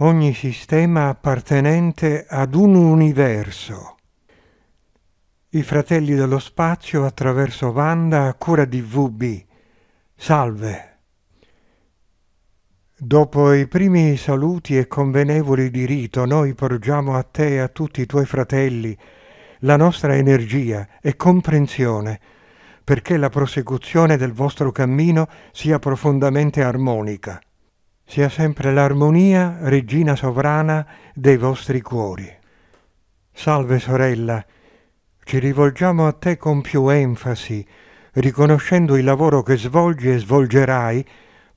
ogni sistema appartenente ad un universo. I fratelli dello spazio attraverso Wanda a cura di VB. Salve! Dopo i primi saluti e convenevoli di rito, noi porgiamo a te e a tutti i tuoi fratelli la nostra energia e comprensione perché la prosecuzione del vostro cammino sia profondamente armonica sia sempre l'armonia, regina sovrana dei vostri cuori. Salve sorella, ci rivolgiamo a te con più enfasi, riconoscendo il lavoro che svolgi e svolgerai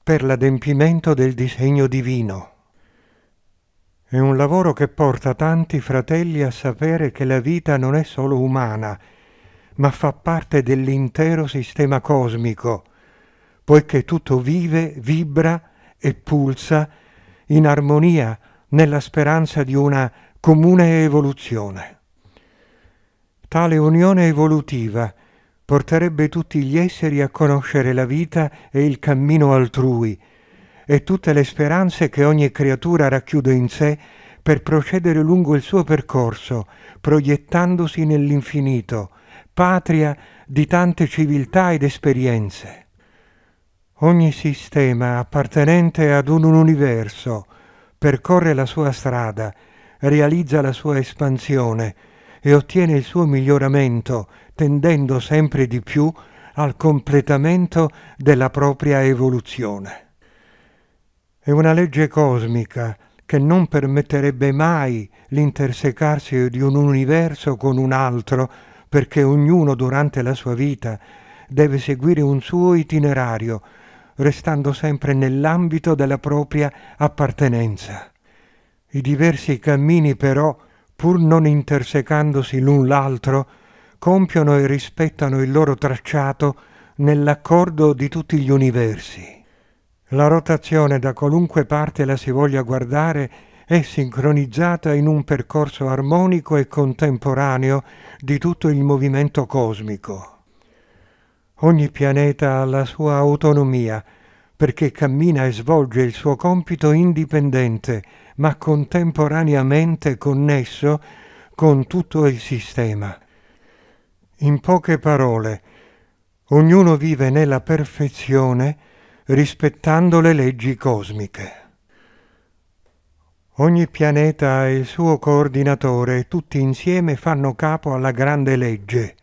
per l'adempimento del disegno divino. È un lavoro che porta tanti fratelli a sapere che la vita non è solo umana, ma fa parte dell'intero sistema cosmico, poiché tutto vive, vibra, e pulsa in armonia nella speranza di una comune evoluzione. Tale unione evolutiva porterebbe tutti gli esseri a conoscere la vita e il cammino altrui e tutte le speranze che ogni creatura racchiude in sé per procedere lungo il suo percorso, proiettandosi nell'infinito, patria di tante civiltà ed esperienze. Ogni sistema appartenente ad un universo percorre la sua strada, realizza la sua espansione e ottiene il suo miglioramento, tendendo sempre di più al completamento della propria evoluzione. È una legge cosmica che non permetterebbe mai l'intersecarsi di un universo con un altro, perché ognuno durante la sua vita deve seguire un suo itinerario restando sempre nell'ambito della propria appartenenza. I diversi cammini però, pur non intersecandosi l'un l'altro, compiono e rispettano il loro tracciato nell'accordo di tutti gli universi. La rotazione, da qualunque parte la si voglia guardare, è sincronizzata in un percorso armonico e contemporaneo di tutto il movimento cosmico. Ogni pianeta ha la sua autonomia, perché cammina e svolge il suo compito indipendente, ma contemporaneamente connesso con tutto il sistema. In poche parole, ognuno vive nella perfezione rispettando le leggi cosmiche. Ogni pianeta ha il suo coordinatore e tutti insieme fanno capo alla grande legge,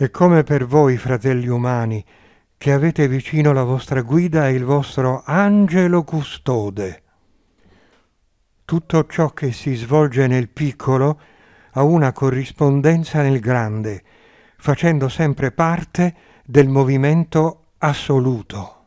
e come per voi, fratelli umani, che avete vicino la vostra guida e il vostro angelo custode. Tutto ciò che si svolge nel piccolo ha una corrispondenza nel grande, facendo sempre parte del movimento assoluto.